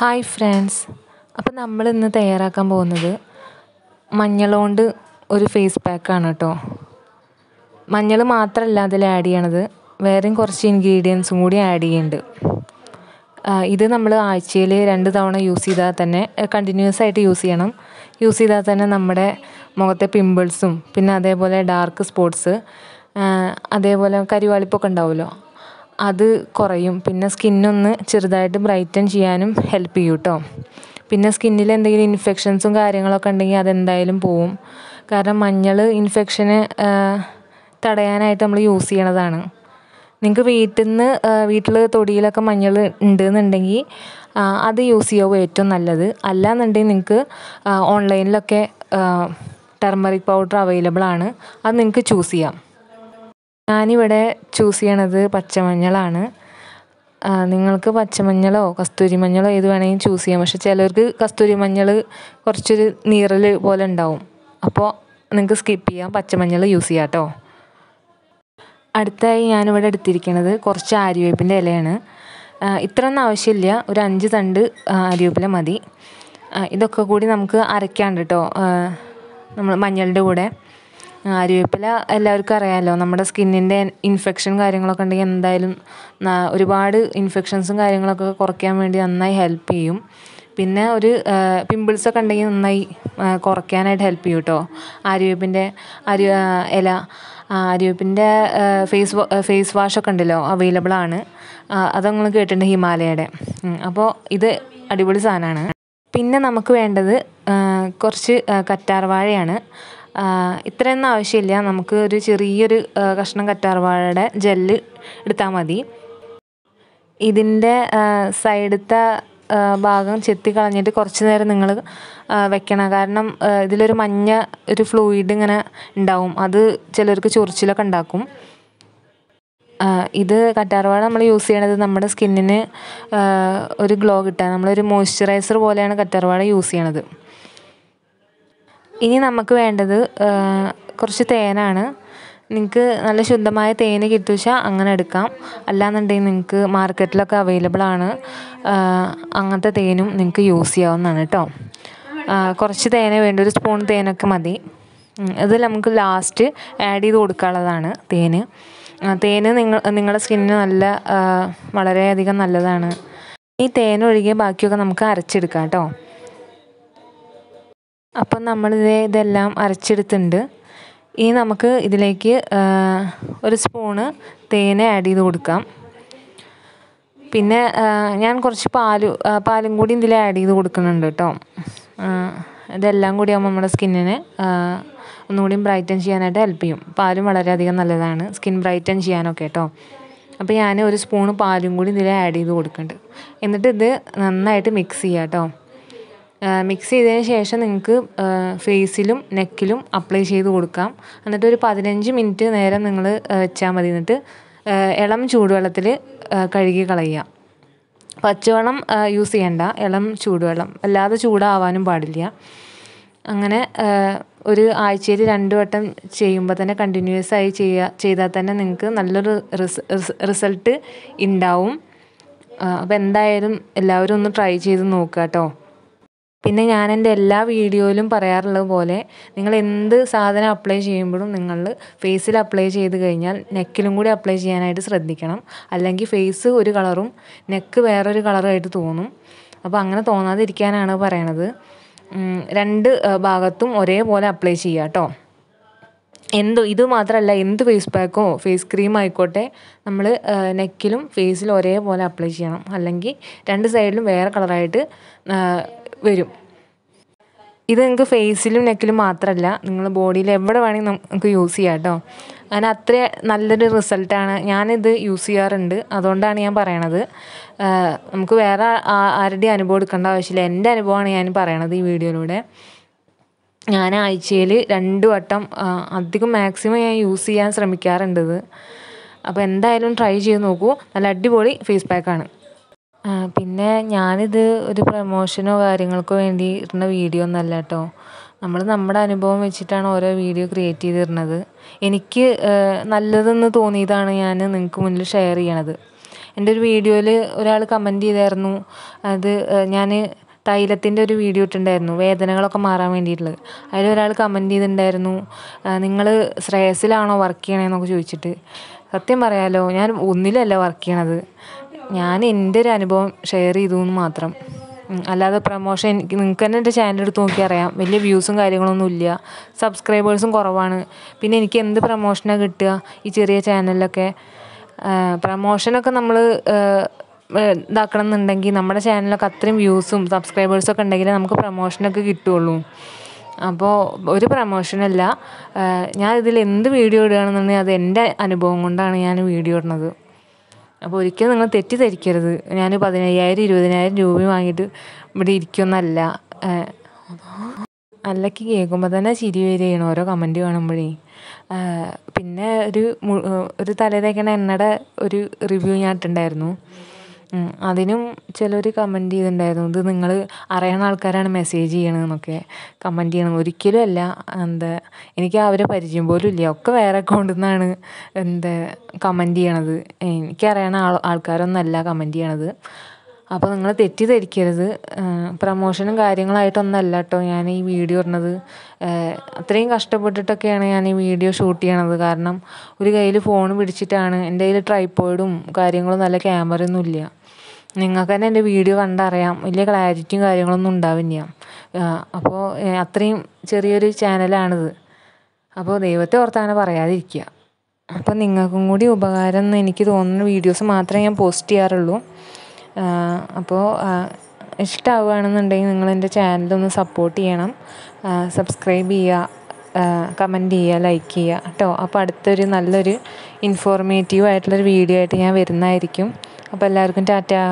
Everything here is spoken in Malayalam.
ഹായ് ഫ്രണ്ട്സ് അപ്പം നമ്മൾ ഇന്ന് തയ്യാറാക്കാൻ പോകുന്നത് മഞ്ഞളോണ്ട് ഒരു ഫേസ് പാക്കാണ് കേട്ടോ മഞ്ഞൾ മാത്രമല്ല അതിൽ ആഡ് ചെയ്യണത് വേറെയും കുറച്ച് ഇൻഗ്രീഡിയൻസും കൂടി ആഡ് ചെയ്യുന്നുണ്ട് ഇത് നമ്മൾ ആഴ്ചയിൽ രണ്ട് തവണ യൂസ് ചെയ്താൽ തന്നെ കണ്ടിന്യൂസ് ആയിട്ട് യൂസ് ചെയ്യണം യൂസ് ചെയ്താൽ തന്നെ നമ്മുടെ മുഖത്തെ പിമ്പിൾസും പിന്നെ അതേപോലെ ഡാർക്ക് സ്പോട്ട്സ് അതേപോലെ കരിവാളിപ്പൊക്കെ ഉണ്ടാവുമല്ലോ അത് കുറയും പിന്നെ സ്കിന്നൊന്ന് ചെറുതായിട്ട് ബ്രൈറ്റൻ ചെയ്യാനും ഹെൽപ്പ് ചെയ്യും കേട്ടോ പിന്നെ സ്കിന്നിൽ എന്തെങ്കിലും ഇൻഫെക്ഷൻസും കാര്യങ്ങളൊക്കെ ഉണ്ടെങ്കിൽ അതെന്തായാലും പോവും കാരണം മഞ്ഞൾ ഇൻഫെക്ഷന് തടയാനായിട്ട് നമ്മൾ യൂസ് ചെയ്യണതാണ് നിങ്ങൾക്ക് വീട്ടിൽ നിന്ന് വീട്ടിൽ തൊടിയിലൊക്കെ മഞ്ഞൾ ഉണ്ട് എന്നുണ്ടെങ്കിൽ അത് യൂസ് ചെയ്യാവും ഏറ്റവും നല്ലത് അല്ല എന്നുണ്ടെങ്കിൽ നിങ്ങൾക്ക് ഓൺലൈനിലൊക്കെ ടെർമറിക് പൗഡർ അവൈലബിൾ ആണ് അത് നിങ്ങൾക്ക് ചൂസ് ചെയ്യാം ഞാനിവിടെ ചൂസ് ചെയ്യണത് പച്ചമഞ്ഞളാണ് നിങ്ങൾക്ക് പച്ചമഞ്ഞളോ കസ്തൂരി മഞ്ഞളോ ഏത് വേണമെങ്കിലും ചൂസ് ചെയ്യാം പക്ഷെ ചിലർക്ക് കസ്തൂരി മഞ്ഞൾ കുറച്ചൊരു നീറൽ പോലെ ഉണ്ടാവും അപ്പോൾ നിങ്ങൾക്ക് സ്കിപ്പ് ചെയ്യാം പച്ചമഞ്ഞൾ യൂസ് ചെയ്യാം കേട്ടോ അടുത്തായി ഞാനിവിടെ എടുത്തിരിക്കുന്നത് കുറച്ച് ആര്യവേപ്പിൻ്റെ ഇലയാണ് ഇത്രയൊന്നും ആവശ്യമില്ല ഒരു അഞ്ച് തണ്ട് ആര്യവേപ്പില മതി ഇതൊക്കെ കൂടി നമുക്ക് അരയ്ക്കാണ്ട് കേട്ടോ നമ്മൾ മഞ്ഞളുടെ കൂടെ ആര്യവേപ്പില എല്ലാവർക്കും അറിയാമല്ലോ നമ്മുടെ സ്കിന്നിൻ്റെ ഇൻഫെക്ഷൻ കാര്യങ്ങളൊക്കെ ഉണ്ടെങ്കിൽ എന്തായാലും ഒരുപാട് ഇൻഫെക്ഷൻസും കാര്യങ്ങളൊക്കെ കുറയ്ക്കാൻ വേണ്ടി നന്നായി ഹെൽപ്പ് ചെയ്യും പിന്നെ ഒരു ഒക്കെ ഉണ്ടെങ്കിൽ നന്നായി കുറയ്ക്കാനായിട്ട് ഹെൽപ്പ് ചെയ്യും കേട്ടോ ആര്യവേപ്പിൻ്റെ ആര്യ ഇല ആര്യവേപ്പിൻ്റെ ഫേസ് ഫേസ് വാഷൊക്കെ ഉണ്ടല്ലോ അവൈലബിൾ ആണ് അത് നിങ്ങൾ കേട്ടിട്ടുണ്ട് ഹിമാലയയുടെ അപ്പോൾ ഇത് അടിപൊളി സാധനമാണ് പിന്നെ നമുക്ക് വേണ്ടത് കുറച്ച് കറ്റാർവാഴയാണ് ഇത്രയൊന്നും ആവശ്യമില്ല നമുക്ക് ഒരു ചെറിയൊരു കഷ്ണം കറ്റാർവാഴയുടെ ജെല്ല് എടുത്താൽ മതി ഇതിൻ്റെ സൈഡത്തെ ഭാഗം ചെത്തി കളഞ്ഞിട്ട് കുറച്ച് നേരം നിങ്ങൾ വെക്കണം കാരണം ഇതിലൊരു മഞ്ഞ ഒരു ഫ്ലൂയിഡ് ഇങ്ങനെ ഉണ്ടാവും അത് ചിലർക്ക് ചൊറിച്ചിലൊക്കെ ഉണ്ടാക്കും ഇത് കറ്റാർവാഴ നമ്മൾ യൂസ് ചെയ്യണത് നമ്മുടെ സ്കിന്നിന് ഒരു ഗ്ലോ കിട്ടാൻ നമ്മളൊരു മോയ്സ്ചറൈസർ പോലെയാണ് കറ്റാർവാഴ യൂസ് ചെയ്യണത് ഇനി നമുക്ക് വേണ്ടത് കുറച്ച് തേനാണ് നിങ്ങൾക്ക് നല്ല ശുദ്ധമായ തേൻ കിട്ടുക വെച്ചാൽ അങ്ങനെ എടുക്കാം അല്ലാന്നുണ്ടെങ്കിൽ നിങ്ങൾക്ക് മാർക്കറ്റിലൊക്കെ അവൈലബിൾ ആണ് അങ്ങനത്തെ തേനും നിങ്ങൾക്ക് യൂസ് ചെയ്യാവുന്നതാണ് കേട്ടോ കുറച്ച് തേനേ വേണ്ട ഒരു സ്പൂൺ തേനൊക്കെ മതി ഇത് നമുക്ക് ലാസ്റ്റ് ആഡ് ചെയ്ത് കൊടുക്കാനുള്ളതാണ് തേന് തേന് നിങ്ങൾ നിങ്ങളുടെ സ്കിന്നിന് നല്ല വളരെയധികം നല്ലതാണ് ഈ തേനൊഴികെ ബാക്കിയൊക്കെ നമുക്ക് അരച്ചെടുക്കാം കേട്ടോ അപ്പം നമ്മൾ ദേ ഇതെല്ലാം അരച്ചെടുത്തിട്ടുണ്ട് ഇനി നമുക്ക് ഇതിലേക്ക് ഒരു സ്പൂണ് തേന ആഡ് ചെയ്ത് കൊടുക്കാം പിന്നെ ഞാൻ കുറച്ച് പാൽ പാലും കൂടി ഇതിൽ ആഡ് ചെയ്ത് കൊടുക്കുന്നുണ്ട് കേട്ടോ ഇതെല്ലാം കൂടി ആകുമ്പോൾ നമ്മുടെ സ്കിന്നിന് ഒന്നുകൂടി ബ്രൈറ്റൻ ചെയ്യാനായിട്ട് ഹെൽപ്പ് ചെയ്യും പാലും വളരെയധികം നല്ലതാണ് സ്കിൻ ബ്രൈറ്റൻ ചെയ്യാനൊക്കെ കേട്ടോ അപ്പോൾ ഞാൻ ഒരു സ്പൂണ് പാലും കൂടി ഇതിൽ ആഡ് ചെയ്ത് കൊടുക്കുന്നുണ്ട് എന്നിട്ട് ഇത് നന്നായിട്ട് മിക്സ് ചെയ്യാം കേട്ടോ മിക്സ് ചെയ്തതിന് ശേഷം നിങ്ങൾക്ക് ഫേസിലും നെക്കിലും അപ്ലൈ ചെയ്ത് കൊടുക്കാം എന്നിട്ടൊരു പതിനഞ്ച് മിനിറ്റ് നേരം നിങ്ങൾ വെച്ചാൽ മതി എന്നിട്ട് ഇളം ചൂടുവെള്ളത്തിൽ കഴുകി കളയുക പച്ചവെള്ളം യൂസ് ചെയ്യണ്ട ഇളം ചൂടുവെള്ളം അല്ലാതെ ചൂടാവാനും പാടില്ല അങ്ങനെ ഒരു ആഴ്ചയിൽ രണ്ട് വട്ടം ചെയ്യുമ്പോൾ തന്നെ കണ്ടിന്യൂസ് ആയി ചെയ്യുക ചെയ്താൽ തന്നെ നിങ്ങൾക്ക് നല്ലൊരു റിസൾട്ട് ഉണ്ടാവും അപ്പോൾ എന്തായാലും എല്ലാവരും ഒന്ന് ട്രൈ ചെയ്ത് നോക്കുക കേട്ടോ പിന്നെ ഞാൻ എൻ്റെ എല്ലാ വീഡിയോയിലും പറയാറുള്ളത് പോലെ നിങ്ങൾ എന്ത് സാധനം അപ്ലൈ ചെയ്യുമ്പോഴും നിങ്ങൾ ഫേസിൽ അപ്ലൈ ചെയ്ത് കഴിഞ്ഞാൽ നെക്കിലും കൂടി അപ്ലൈ ചെയ്യാനായിട്ട് ശ്രദ്ധിക്കണം അല്ലെങ്കിൽ ഫേസ് ഒരു കളറും നെക്ക് വേറൊരു കളറുമായിട്ട് തോന്നും അപ്പോൾ അങ്ങനെ തോന്നാതിരിക്കാനാണ് പറയണത് രണ്ട് ഭാഗത്തും ഒരേപോലെ അപ്ലൈ ചെയ്യുക കേട്ടോ എന്ത് ഇത് മാത്രമല്ല എന്ത് ഫേസ് പാക്കോ ഫേസ് ക്രീം ആയിക്കോട്ടെ നമ്മൾ നെക്കിലും ഫേസിലും ഒരേപോലെ അപ്ലൈ ചെയ്യണം അല്ലെങ്കിൽ രണ്ട് സൈഡിലും വേറെ കളറായിട്ട് വരും ഇത് നിങ്ങൾക്ക് ഫേസിലും നെക്കിലും മാത്രമല്ല നിങ്ങൾ ബോഡിയിൽ എവിടെ വേണമെങ്കിലും നമുക്ക് യൂസ് ചെയ്യാം കേട്ടോ അതിന് അത്ര നല്ലൊരു റിസൾട്ടാണ് ഞാനിത് യൂസ് ചെയ്യാറുണ്ട് അതുകൊണ്ടാണ് ഞാൻ പറയണത് നമുക്ക് വേറെ ആരുടെയും അനുഭവം എടുക്കേണ്ട ആവശ്യമില്ല എൻ്റെ അനുഭവമാണ് ഞാൻ പറയണത് ഈ വീഡിയോയിലൂടെ ഞാൻ ആഴ്ചയിൽ രണ്ട് വട്ടം അധികം മാക്സിമം ഞാൻ യൂസ് ചെയ്യാൻ ശ്രമിക്കാറുണ്ട് അപ്പോൾ എന്തായാലും ട്രൈ ചെയ്ത് നോക്കൂ നല്ല അടിപൊളി ഫേസ് പാക്കാണ് പിന്നെ ഞാനിത് ഒരു പ്രമോഷനോ കാര്യങ്ങൾക്കോ വേണ്ടി ഇടുന്ന വീഡിയോ അല്ല കേട്ടോ നമ്മൾ നമ്മുടെ അനുഭവം വെച്ചിട്ടാണ് ഓരോ വീഡിയോ ക്രിയേറ്റ് ചെയ്തിരുന്നത് എനിക്ക് നല്ലതെന്ന് തോന്നിയതാണ് ഞാൻ നിങ്ങൾക്ക് മുന്നിൽ ഷെയർ ചെയ്യണത് എൻ്റെ ഒരു വീഡിയോയിൽ ഒരാൾ കമൻറ്റ് ചെയ്തായിരുന്നു അത് ഞാൻ തൈലത്തിൻ്റെ ഒരു വീഡിയോ ഇട്ടിട്ടുണ്ടായിരുന്നു വേദനകളൊക്കെ മാറാൻ വേണ്ടിയിട്ടുള്ളത് അതിലൊരാൾ കമൻറ്റ് ചെയ്തിട്ടുണ്ടായിരുന്നു നിങ്ങൾ ശ്രേയസിലാണോ വർക്ക് ചെയ്യണേന്നൊക്കെ ചോദിച്ചിട്ട് സത്യം പറയാലോ ഞാൻ ഒന്നിലല്ല വർക്ക് ചെയ്യണത് ഞാൻ എൻ്റെ ഒരു അനുഭവം ഷെയർ ചെയ്തു എന്ന് മാത്രം അല്ലാതെ പ്രമോഷൻ എനിക്ക് നിങ്ങൾക്ക് തന്നെ എൻ്റെ ചാനൽ എടുത്ത് നോക്കിയറിയാം അറിയാം വലിയ വ്യൂസും കാര്യങ്ങളൊന്നും ഇല്ല സബ്സ്ക്രൈബേഴ്സും കുറവാണ് പിന്നെ എനിക്ക് എന്ത് പ്രമോഷനാണ് കിട്ടുക ഈ ചെറിയ ചാനലിലൊക്കെ പ്രമോഷനൊക്കെ നമ്മൾ ഇതാക്കണം എന്നുണ്ടെങ്കിൽ നമ്മുടെ ചാനലൊക്കെ അത്രയും വ്യൂസും സബ്സ്ക്രൈബേഴ്സൊക്കെ ഉണ്ടെങ്കിൽ നമുക്ക് പ്രമോഷനൊക്കെ കിട്ടുകയുള്ളൂ അപ്പോൾ ഒരു പ്രമോഷനല്ല ഞാൻ ഇതിൽ എന്ത് വീഡിയോ ഇടുകയാണെന്നുണ്ടെങ്കിൽ അത് എൻ്റെ അനുഭവം കൊണ്ടാണ് ഞാൻ വീഡിയോ ഇടുന്നത് അപ്പോൾ ഒരിക്കലും നിങ്ങൾ തെറ്റിദ്ധരിക്കരുത് ഞാൻ പതിനയ്യായിരം ഇരുപതിനായിരം രൂപ വാങ്ങിയിട്ട് ഇവിടെ ഇരിക്കുമെന്നല്ല അല്ലക്ക് കേൾക്കുമ്പോൾ തന്നെ ചിരി വരികയാണ് ഓരോ കമൻ്റ് കാണുമ്പോഴേ പിന്നെ ഒരു ഒരു തലേ തേക്കണ എണ്ണയുടെ ഒരു റിവ്യൂ ഞാൻ ഇട്ടിട്ടുണ്ടായിരുന്നു അതിനും ചിലർ കമൻറ്റ് ചെയ്തിട്ടുണ്ടായിരുന്നു ഇത് നിങ്ങൾ അറിയുന്ന ആൾക്കാരാണ് മെസ്സേജ് ചെയ്യണമെന്നൊക്കെ കമൻറ്റ് ചെയ്യണം ഒരിക്കലും അല്ല എന്താ എനിക്ക് അവരെ പരിചയം പോലും ഇല്ല ഒക്കെ വേറെ അക്കൗണ്ടിൽ നിന്നാണ് എന്താ കമൻറ്റ് ചെയ്യണത് എനിക്ക് ആൾ ആൾക്കാരൊന്നല്ല കമൻറ്റ് ചെയ്യണത് അപ്പോൾ നിങ്ങൾ തെറ്റിദ്ധരിക്കരുത് പ്രമോഷനും കാര്യങ്ങളായിട്ടൊന്നുമല്ല കേട്ടോ ഞാൻ ഈ വീഡിയോ ഇടുന്നത് അത്രയും കഷ്ടപ്പെട്ടിട്ടൊക്കെയാണ് ഞാൻ ഈ വീഡിയോ ഷൂട്ട് ചെയ്യണത് കാരണം ഒരു കയ്യിൽ ഫോൺ പിടിച്ചിട്ടാണ് എൻ്റെ കയ്യിൽ ട്രൈപ്പോയിഡും കാര്യങ്ങളും നല്ല ക്യാമറയൊന്നും ഇല്ല നിങ്ങൾക്ക് തന്നെ എൻ്റെ വീഡിയോ കണ്ടറിയാം വലിയ ക്ലാരിറ്റിയും കാര്യങ്ങളൊന്നും ഉണ്ടാവില്ല അപ്പോൾ അത്രയും ചെറിയൊരു ചാനലാണിത് അപ്പോൾ ദൈവത്തെ ഓർത്താണ് പറയാതിരിക്കുക അപ്പോൾ നിങ്ങൾക്കും കൂടി ഉപകാരം എന്ന് എനിക്ക് തോന്നുന്ന വീഡിയോസ് മാത്രമേ ഞാൻ പോസ്റ്റ് ചെയ്യാറുള്ളൂ അപ്പോൾ ഇഷ്ടമാവുകയാണെന്നുണ്ടെങ്കിൽ നിങ്ങളെൻ്റെ ചാനലൊന്ന് സപ്പോർട്ട് ചെയ്യണം സബ്സ്ക്രൈബ് ചെയ്യുക കമൻറ്റ് ചെയ്യുക ലൈക്ക് ചെയ്യുക കേട്ടോ അപ്പോൾ അടുത്തൊരു നല്ലൊരു ഇൻഫോർമേറ്റീവ് ആയിട്ടുള്ളൊരു വീഡിയോ ആയിട്ട് ഞാൻ വരുന്നതായിരിക്കും അപ്പോൾ എല്ലാവർക്കും ടാറ്റാ